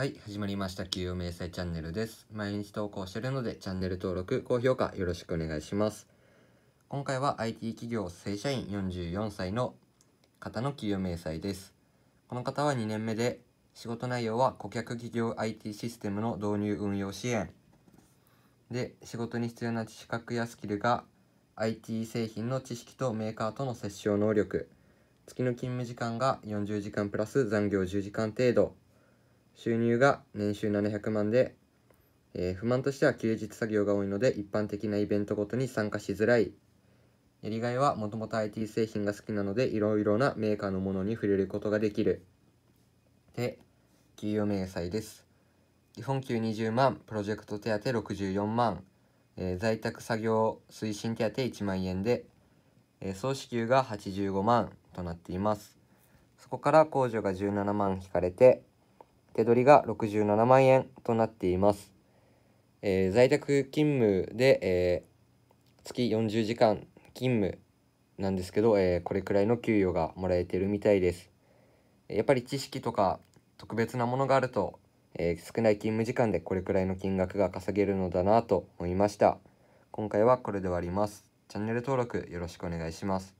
はい、始まりました。給与明細チャンネルです。毎日投稿してるので、チャンネル登録、高評価よろしくお願いします。今回は IT 企業正社員44歳の方の給与明細です。この方は2年目で、仕事内容は顧客企業 IT システムの導入運用支援。で、仕事に必要な資格やスキルが、IT 製品の知識とメーカーとの接触能力。月の勤務時間が40時間プラス残業10時間程度。収入が年収700万で、えー、不満としては休日作業が多いので一般的なイベントごとに参加しづらいやりがいはもともと IT 製品が好きなのでいろいろなメーカーのものに触れることができるで給与明細です基本給20万プロジェクト手当64万、えー、在宅作業推進手当1万円で、えー、総支給が85万となっていますそこから控除が17万引かれて手取りが67万円となっています。えー、在宅勤務で、えー、月40時間勤務なんですけど、えー、これくらいの給与がもらえてるみたいです。やっぱり知識とか特別なものがあると、え少ない勤務時間でこれくらいの金額が稼げるのだなと思いました。今回はこれで終わります。チャンネル登録よろしくお願いします。